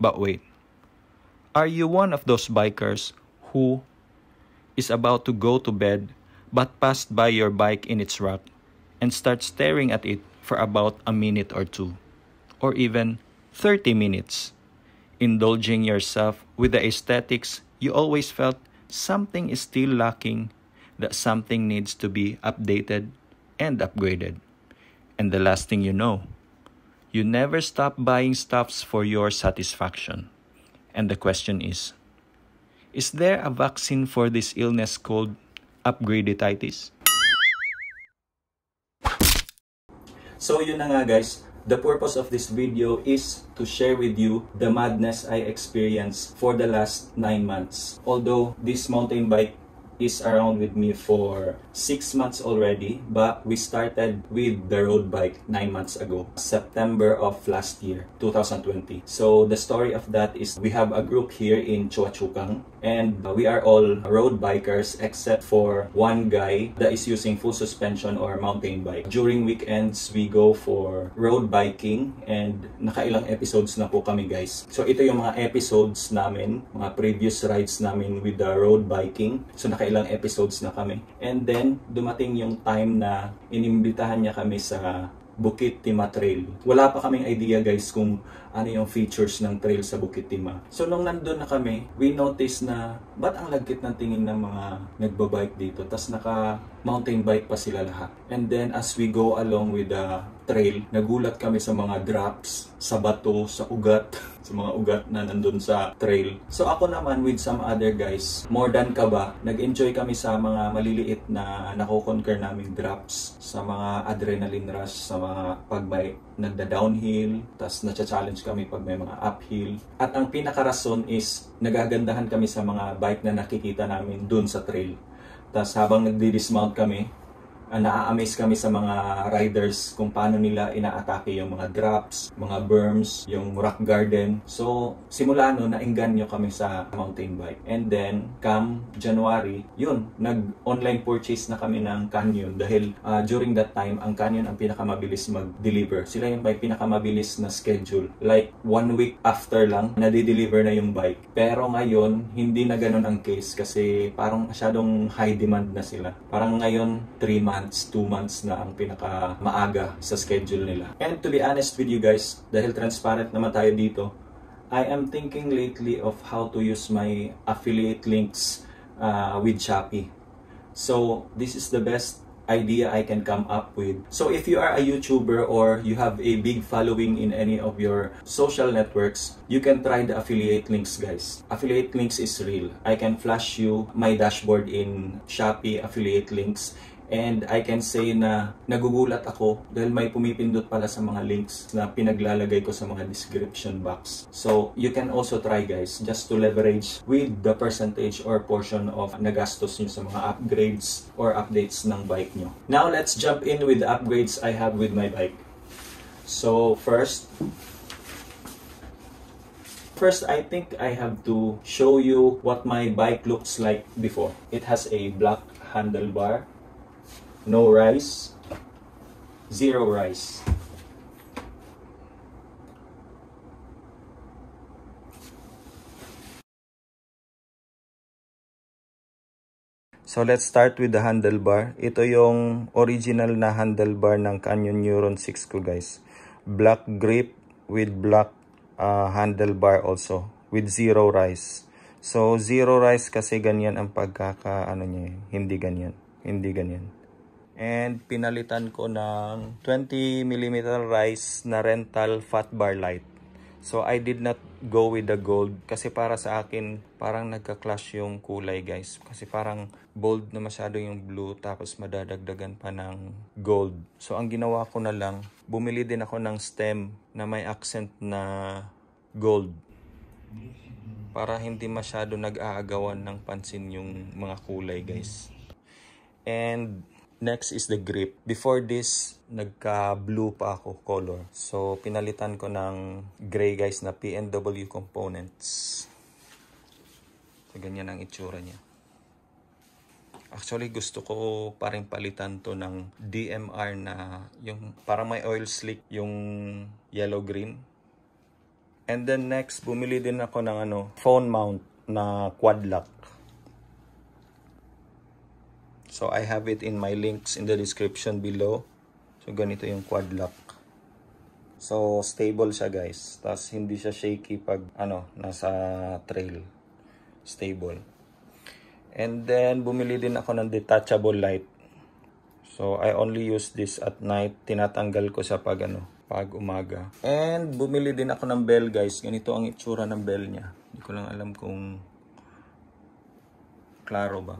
But wait, are you one of those bikers who is about to go to bed but passed by your bike in its rack and start staring at it for about a minute or two, or even 30 minutes, indulging yourself with the aesthetics you always felt something is still lacking, that something needs to be updated and upgraded. And the last thing you know, you never stop buying stuffs for your satisfaction. And the question is, is there a vaccine for this illness called upgradeditis? So yun na nga guys, the purpose of this video is to share with you the madness I experienced for the last 9 months. Although this mountain bike is around with me for six months already, but we started with the road bike nine months ago, September of last year, 2020. So the story of that is we have a group here in Chuachukang and we are all road bikers except for one guy that is using full suspension or mountain bike. During weekends, we go for road biking and nakailang episodes na po kami guys. So ito yung mga episodes namin, mga previous rides namin with the road biking. So nakailang episodes na kami. And then dumating yung time na inimbitahan niya kami sa Bukit Tima Trail. Wala pa kaming idea guys kung ano yung features ng trail sa Bukidtima. So nung nandun na kami, we noticed na ba't ang lagkit ng tingin ng mga nagbabike dito? Tapos naka mountain bike pa sila lahat. And then as we go along with the trail, nagulat kami sa mga drops, sa bato, sa ugat, sa mga ugat na nandun sa trail. So ako naman with some other guys, more than kaba, nag-enjoy kami sa mga maliliit na nakoconquer naming drops, sa mga adrenaline rush, sa mga pagbike nagda-downhill, tas na-challenge kami pag may mga uphill. At ang pinakarason is nagagandahan kami sa mga bike na nakikita namin dun sa trail. Tas habang nagdi-dismount kami, uh, ah, naa-amaze kami sa mga riders kung paano nila inaatake yung mga drops, mga berms, yung rock garden. So, simula no, nainganyo kami sa mountain bike. And then, come January, yun, nag-online purchase na kami ng Canyon dahil uh, during that time, ang Canyon ang pinakamabilis mag-deliver. Sila yung may pinakamabilis na schedule. Like, one week after lang, nade-deliver na yung bike. Pero ngayon, hindi na ganun ang case kasi parang masyadong high demand na sila. Parang ngayon, 3 months months, 2 months na ang pinaka maaga sa schedule nila. And to be honest with you guys, dahil transparent naman tayo dito, I am thinking lately of how to use my affiliate links uh, with Shopee. So this is the best idea I can come up with. So if you are a YouTuber or you have a big following in any of your social networks, you can try the affiliate links guys. Affiliate links is real. I can flash you my dashboard in Shopee affiliate links And I can say na nagugulat ako dahil may pumipindot pala sa mga links na pinaglalagay ko sa mga description box. So, you can also try guys just to leverage with the percentage or portion of nagastos nyo sa mga upgrades or updates ng bike nyo. Now, let's jump in with the upgrades I have with my bike. So, first, First, I think I have to show you what my bike looks like before. It has a black handlebar no rice, zero rice. So let's start with the handlebar. Ito yung original na handlebar ng Canyon Neuron 6 ko guys. Black grip with black uh, handlebar also with zero rise. So zero rise kasi ganyan ang pagkaka ano niya, eh. hindi ganyan, hindi ganyan and pinalitan ko ng 20mm rice na rental fat bar light. So I did not go with the gold kasi para sa akin parang nagka-clash yung kulay guys. Kasi parang bold na masyado yung blue tapos madadagdagan pa ng gold. So ang ginawa ko na lang, bumili din ako ng stem na may accent na gold. Para hindi masyado nag-aagawan ng pansin yung mga kulay guys. And Next is the grip. Before this, nagka-blue pa ako color. So, pinalitan ko ng gray guys na PNW components. So, ganyan ang itsura niya. Actually, gusto ko pa rin palitan to ng DMR na yung para may oil slick yung yellow-green. And then next, bumili din ako ng ano, phone mount na quad lock. So I have it in my links in the description below. So ganito yung quad lock. So stable siya guys. Tapos hindi siya shaky pag ano nasa trail. Stable. And then bumili din ako ng detachable light. So I only use this at night. Tinatanggal ko siya pag ano pag umaga. And bumili din ako ng bell guys. Ganito ang itsura ng bell niya. Hindi ko lang alam kung klaro ba.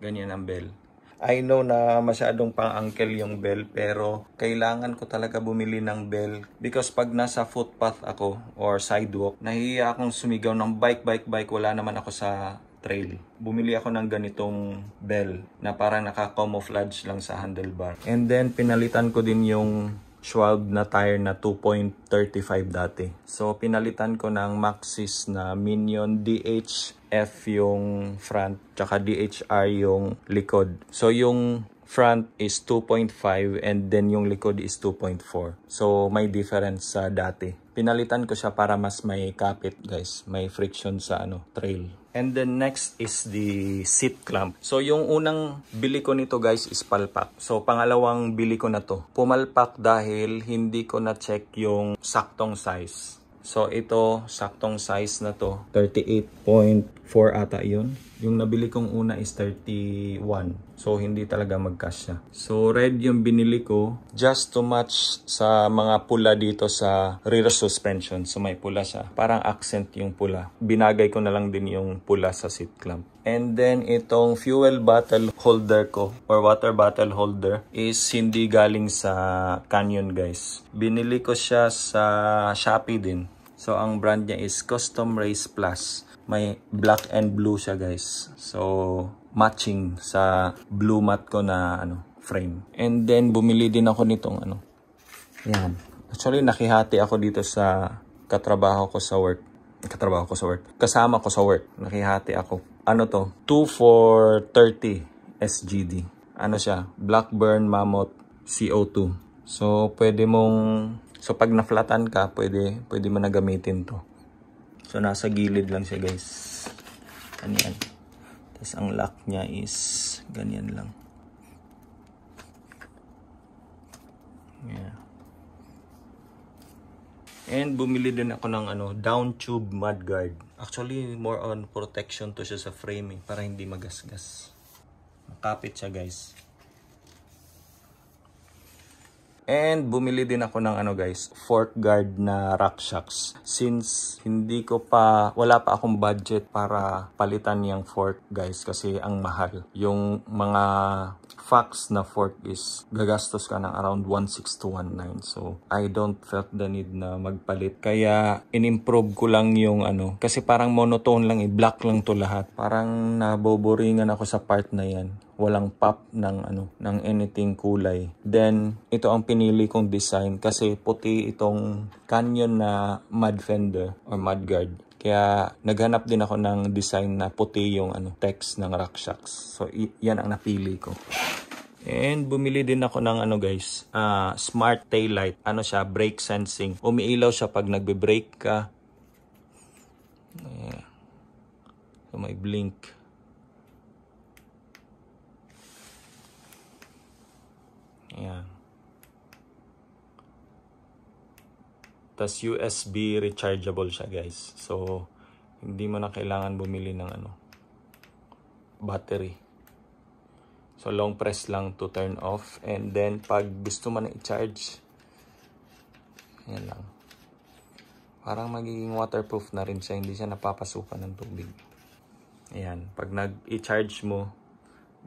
Ganyan ang bell. I know na masyadong pang-uncle yung bell pero kailangan ko talaga bumili ng bell because pag nasa footpath ako or sidewalk, nahihiya akong sumigaw ng bike, bike, bike. Wala naman ako sa trail. Bumili ako ng ganitong bell na parang naka-camouflage lang sa handlebar. And then pinalitan ko din yung Schwalbe na tire na 2.35 dati. So pinalitan ko ng Maxxis na Minion DH F yung front, tsaka DHR yung likod. So yung front is 2.5 and then yung likod is 2.4. So may difference sa dati. Pinalitan ko siya para mas may kapit guys, may friction sa ano trail. And then next is the seat clamp. So yung unang bili ko nito guys is palpak. So pangalawang bili ko na to. Pumalpak dahil hindi ko na check yung saktong size. So ito, saktong size na to. 38.4 ata yun. Yung nabili kong una is 31. So hindi talaga mag-cash na. So red yung binili ko just to match sa mga pula dito sa rear suspension. So may pula siya. Parang accent yung pula. Binagay ko na lang din yung pula sa seat clamp. And then itong fuel bottle holder ko or water bottle holder is hindi galing sa Canyon guys. Binili ko siya sa Shopee din. So ang brand niya is Custom Race Plus. May black and blue siya guys. So matching sa blue mat ko na ano frame. And then bumili din ako nitong ano. Yan. Actually nakihati ako dito sa katrabaho ko sa work. Katrabaho ko sa work. Kasama ko sa work. Nakihati ako ano to, 2430 SGD. Ano siya, Blackburn Mammoth CO2. So, pwede mong, so pag naflatan ka, pwede, pwede mo na gamitin to. So, nasa gilid lang siya guys. Ano yan? Tapos ang lock niya is ganyan lang. Yeah. And bumili din ako ng ano, down tube mudguard. Actually, more on protection to siya sa framing para hindi magasgas. Makapit siya guys. And bumili din ako ng ano guys, fork guard na rack Since hindi ko pa, wala pa akong budget para palitan 'yang fork guys kasi ang mahal. Yung mga fax na fork is gagastos ka ng around 16219 So, I don't felt the need na magpalit. Kaya, inimprove ko lang yung ano. Kasi parang monotone lang, i-black eh, lang to lahat. Parang naboboringan ako sa part na yan walang pop ng ano ng anything kulay then ito ang pinili kong design kasi puti itong canyon na mud fender or mud guard kaya naghanap din ako ng design na puti yung ano, text ng Rakshaks. So yan ang napili ko. And bumili din ako ng ano guys, uh, smart taillight. Ano siya, brake sensing. Umiilaw siya pag nagbe-brake ka. So may blink. Ayan. Tapos USB rechargeable siya guys. So hindi mo na kailangan bumili ng ano battery. So long press lang to turn off and then pag gusto mo na i-charge yan lang. Parang magiging waterproof na rin siya, hindi siya napapasukan ng tubig. Ayan, pag nag-i-charge mo,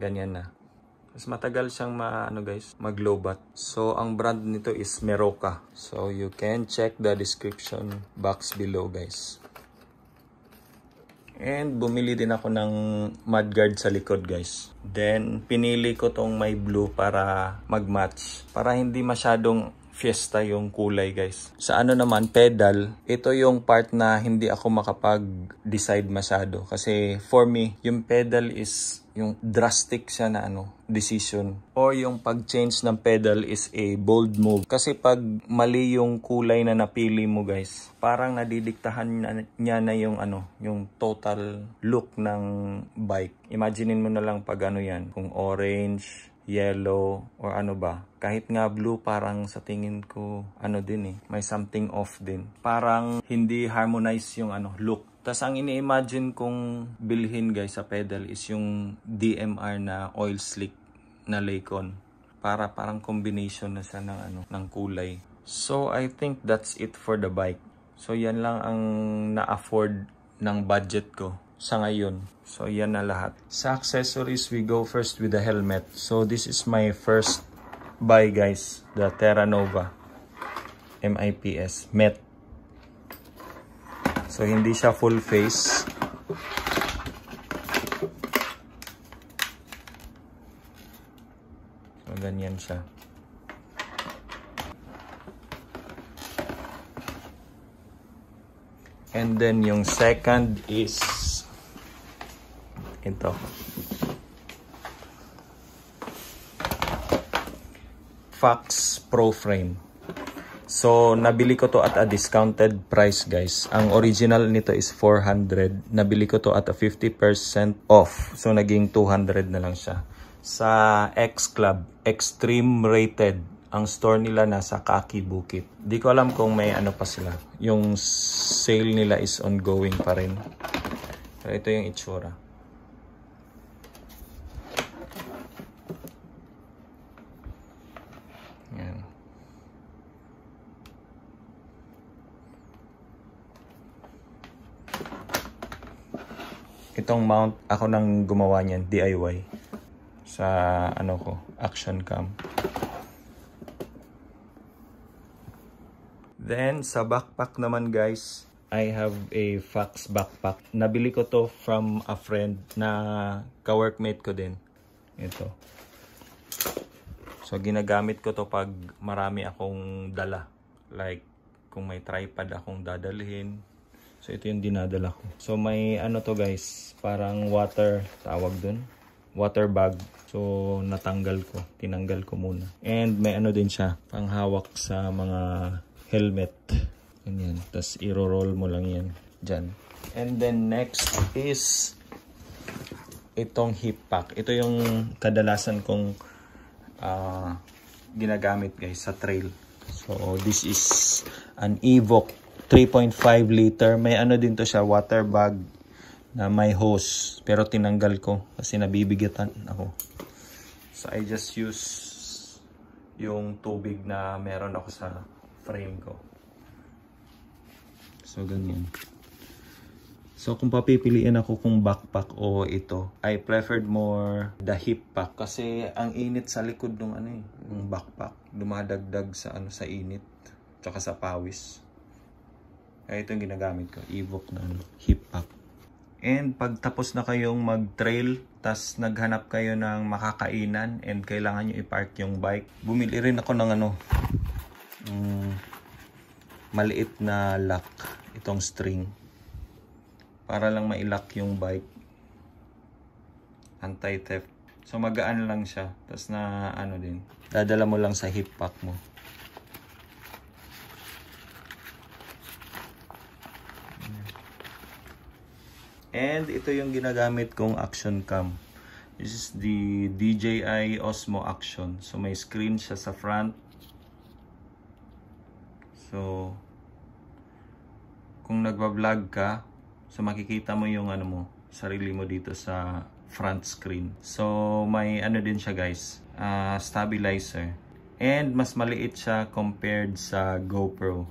ganyan na. Mas matagal siyang ma, ano guys, maglobat. So, ang brand nito is Meroka. So, you can check the description box below guys. And bumili din ako ng mudguard sa likod guys. Then pinili ko tong may blue para magmatch. Para hindi masyadong Fiesta yung kulay guys. Sa ano naman, pedal, ito yung part na hindi ako makapag-decide masado. Kasi for me, yung pedal is yung drastic siya na ano, decision. Or yung pag-change ng pedal is a bold move. Kasi pag mali yung kulay na napili mo guys, parang nadidiktahan niya na yung ano, yung total look ng bike. Imaginein mo na lang pag ano yan, kung orange, yellow, or ano ba. Kahit nga blue, parang sa tingin ko, ano din eh, may something off din. Parang hindi harmonize yung ano, look. Tapos ang ini-imagine kong bilhin guys sa pedal is yung DMR na oil slick na Lacon. Para parang combination na siya ng, ano, ng kulay. So I think that's it for the bike. So yan lang ang na-afford ng budget ko sa ngayon. So, yan na lahat. Sa accessories, we go first with the helmet. So, this is my first buy, guys. The Terra Nova MIPS MET. So, hindi siya full face. So, ganyan siya. And then, yung second is ito. Fox Pro Frame. So, nabili ko to at a discounted price, guys. Ang original nito is 400. Nabili ko to at a 50% off. So, naging 200 na lang siya. Sa X Club, Extreme Rated. Ang store nila nasa Kaki Bukit. Di ko alam kung may ano pa sila. Yung sale nila is ongoing pa rin. Pero ito yung itsura. Itong mount, ako nang gumawa niyan, DIY. Sa, ano ko, action cam. Then, sa backpack naman guys, I have a fax backpack. Nabili ko to from a friend na ka-workmate ko din. Ito. So, ginagamit ko to pag marami akong dala. Like, kung may tripod akong dadalhin, So ito yung dinadala ko. So may ano to guys, parang water tawag dun. Water bag. So natanggal ko, tinanggal ko muna. And may ano din siya, panghawak sa mga helmet. Ganyan. Tapos iro-roll mo lang yan dyan. And then next is itong hip pack. Ito yung kadalasan kong uh, ginagamit guys sa trail. So this is an Evoque 3.5 liter. May ano din to siya, water bag na may hose. Pero tinanggal ko kasi nabibigatan ako. So I just use yung tubig na meron ako sa frame ko. So ganyan. So kung papipiliin ako kung backpack o ito, I preferred more the hip pack kasi ang init sa likod ng ano eh, ng backpack, dumadagdag sa ano sa init tsaka sa pawis. Ay, eh, ito yung ginagamit ko, Evoke na ano, hip hop. And pag tapos na kayong mag-trail, tas naghanap kayo ng makakainan and kailangan nyo i-park yung bike, bumili rin ako ng ano, um, maliit na lock, itong string. Para lang mailock yung bike. Anti-theft. So magaan lang siya, tas na ano din, dadala mo lang sa hip pack mo. And ito yung ginagamit kong action cam. This is the DJI Osmo Action. So may screen siya sa front. So kung nagba-vlog ka, so makikita mo yung ano mo, sarili mo dito sa front screen. So may ano din siya guys, uh, stabilizer. And mas maliit siya compared sa GoPro.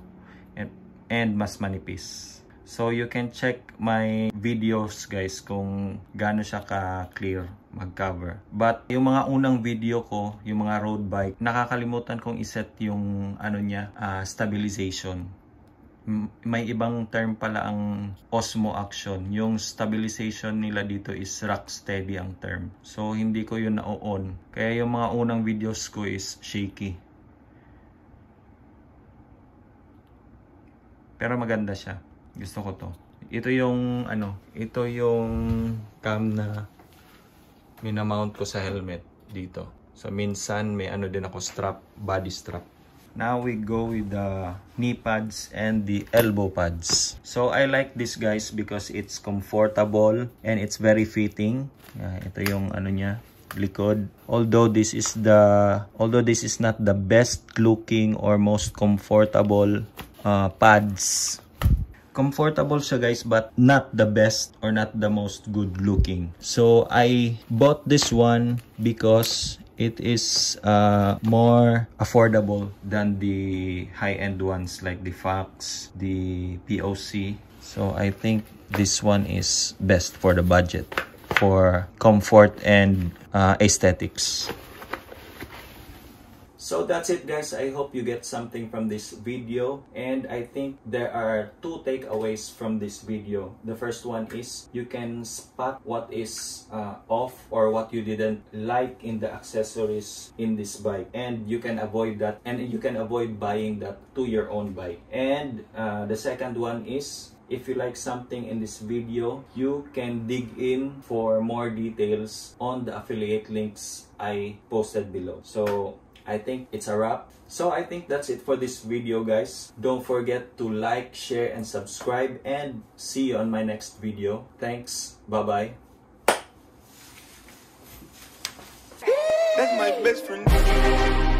And, and mas manipis. So you can check my videos guys kung gaano siya ka-clear mag-cover. But yung mga unang video ko, yung mga road bike, nakakalimutan kong iset yung ano niya, uh, stabilization. M may ibang term pala ang Osmo Action. Yung stabilization nila dito is rock steady ang term. So hindi ko yun na-on. Kaya yung mga unang videos ko is shaky. Pero maganda siya. Gusto ko to. Ito yung ano, ito yung cam na minamount ko sa helmet dito. So minsan may ano din ako strap, body strap. Now we go with the knee pads and the elbow pads. So I like this guys because it's comfortable and it's very fitting. Yeah, ito yung ano niya, likod. Although this is the although this is not the best looking or most comfortable uh, pads comfortable siya guys but not the best or not the most good looking. So I bought this one because it is uh, more affordable than the high-end ones like the Fox, the POC. So I think this one is best for the budget for comfort and uh, aesthetics. So that's it guys. I hope you get something from this video and I think there are two takeaways from this video. The first one is you can spot what is uh, off or what you didn't like in the accessories in this bike and you can avoid that and you can avoid buying that to your own bike. And uh, the second one is if you like something in this video, you can dig in for more details on the affiliate links I posted below. So I think it's a wrap. So I think that's it for this video guys. Don't forget to like, share, and subscribe and see you on my next video. Thanks. Bye-bye. That's my best friend.